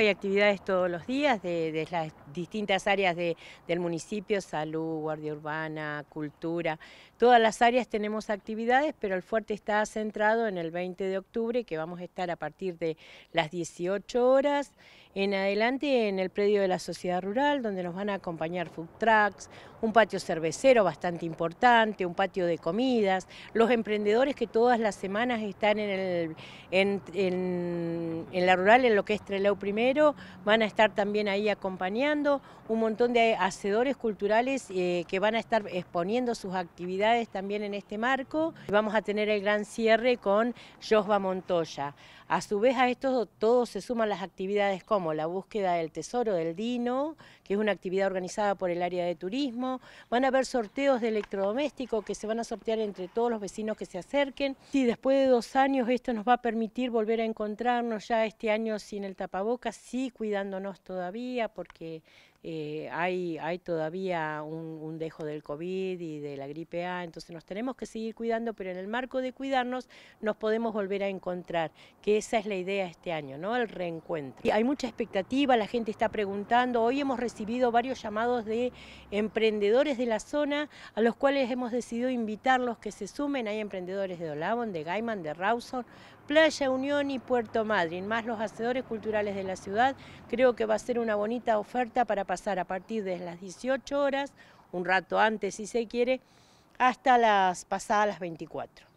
hay actividades todos los días de, las distintas áreas del municipio, salud, guardia urbana, cultura. Todas las áreas tenemos actividades, pero el fuerte está centrado en el 20 de octubre, que vamos a estar a partir de las 18 horas en adelante en el predio de la sociedad rural, donde nos van a acompañar food trucks, un patio cervecero bastante importante, un patio de comidas, los emprendedores que todas las semanas están en, la rural, en lo que es Trelew primero, van a estar también ahí acompañando, un montón de hacedores culturales eh, que van a estar exponiendo sus actividades también en este marco. Vamos a tener el gran cierre con Josba Montoya. A su vez a esto todos se suman las actividades con como la búsqueda del tesoro del Dino, que es una actividad organizada por el área de turismo. Van a haber sorteos de electrodomésticos que se van a sortear entre todos los vecinos que se acerquen. Y después de dos años esto nos va a permitir volver a encontrarnos ya este año sin el tapabocas, sí cuidándonos todavía porque eh, hay, todavía un, dejo del COVID y de la gripe A, entonces nos tenemos que seguir cuidando, pero en el marco de cuidarnos nos podemos volver a encontrar, que esa es la idea este año, ¿no? El reencuentro. Y hay muchas expectativa, la gente está preguntando. Hoy hemos recibido varios llamados de emprendedores de la zona, a los cuales hemos decidido invitarlos que se sumen. Hay emprendedores de Olabón, de Gaiman, de Rawson, Playa Unión y Puerto Madryn, más los hacedores culturales de la ciudad. Creo que va a ser una bonita oferta para pasar a partir de las 18 horas, un rato antes si se quiere, hasta las pasadas las 24.